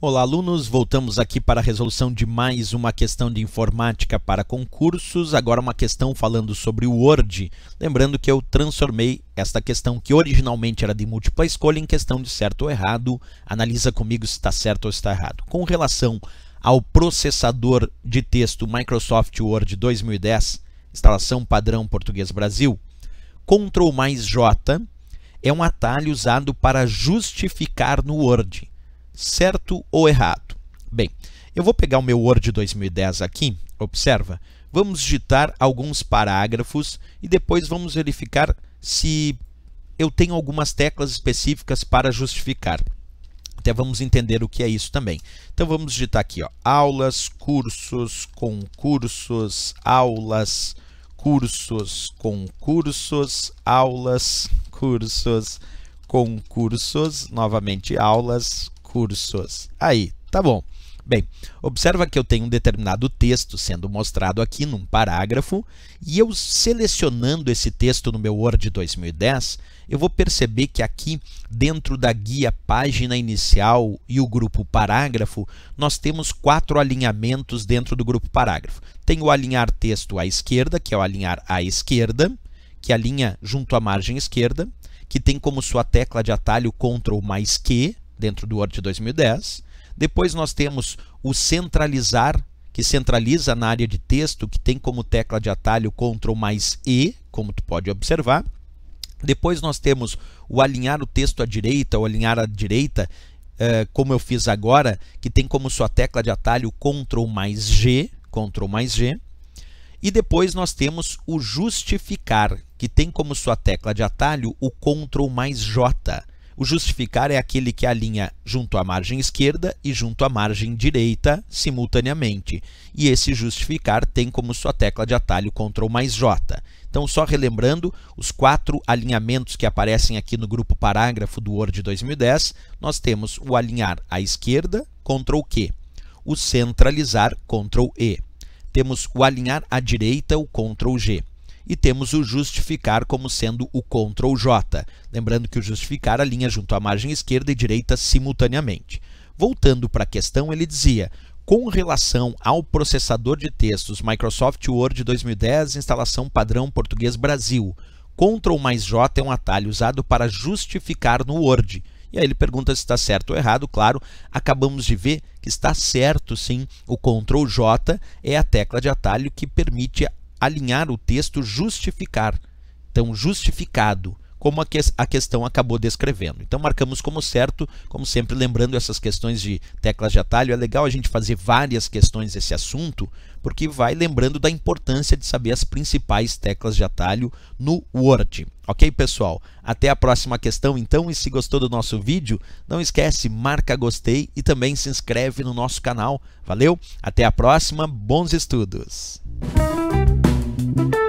Olá, alunos! Voltamos aqui para a resolução de mais uma questão de informática para concursos. Agora, uma questão falando sobre o Word. Lembrando que eu transformei esta questão, que originalmente era de múltipla escolha, em questão de certo ou errado. Analisa comigo se está certo ou está errado. Com relação ao processador de texto Microsoft Word 2010, instalação padrão português Brasil, Ctrl mais J é um atalho usado para justificar no Word, certo ou errado. Bem, eu vou pegar o meu Word 2010 aqui, observa, vamos digitar alguns parágrafos e depois vamos verificar se eu tenho algumas teclas específicas para justificar. Até vamos entender o que é isso também. Então vamos digitar aqui, ó, aulas, cursos, concursos, aulas, cursos, concursos, aulas, cursos, concursos, novamente aulas, cursos. Aí, tá bom. Bem, observa que eu tenho um determinado texto sendo mostrado aqui num parágrafo e eu selecionando esse texto no meu Word 2010, eu vou perceber que aqui dentro da guia página inicial e o grupo parágrafo, nós temos quatro alinhamentos dentro do grupo parágrafo. Tem o alinhar texto à esquerda, que é o alinhar à esquerda, que alinha junto à margem esquerda, que tem como sua tecla de atalho Ctrl mais Q dentro do Word 2010. Depois nós temos o centralizar, que centraliza na área de texto, que tem como tecla de atalho Ctrl mais E, como tu pode observar. Depois nós temos o alinhar o texto à direita, ou alinhar à direita, eh, como eu fiz agora, que tem como sua tecla de atalho Ctrl mais G, Ctrl mais G. E depois nós temos o justificar, que tem como sua tecla de atalho o Ctrl mais J. O justificar é aquele que alinha junto à margem esquerda e junto à margem direita simultaneamente. E esse justificar tem como sua tecla de atalho Ctrl mais J. Então, só relembrando, os quatro alinhamentos que aparecem aqui no grupo parágrafo do Word 2010, nós temos o alinhar à esquerda, Ctrl Q, o centralizar, Ctrl E. Temos o alinhar à direita, o Ctrl G e temos o justificar como sendo o Ctrl J. Lembrando que o justificar alinha junto à margem esquerda e direita simultaneamente. Voltando para a questão, ele dizia: com relação ao processador de textos Microsoft Word 2010, instalação padrão português Brasil, Ctrl mais J é um atalho usado para justificar no Word. E aí ele pergunta se está certo ou errado. Claro, acabamos de ver que está certo sim. O Ctrl J é a tecla de atalho que permite alinhar o texto, justificar. Então, justificado, como a, que a questão acabou descrevendo. Então, marcamos como certo, como sempre, lembrando essas questões de teclas de atalho. É legal a gente fazer várias questões desse assunto, porque vai lembrando da importância de saber as principais teclas de atalho no Word. Ok, pessoal? Até a próxima questão, então. E se gostou do nosso vídeo, não esquece, marca gostei e também se inscreve no nosso canal. Valeu? Até a próxima. Bons estudos! Thank you.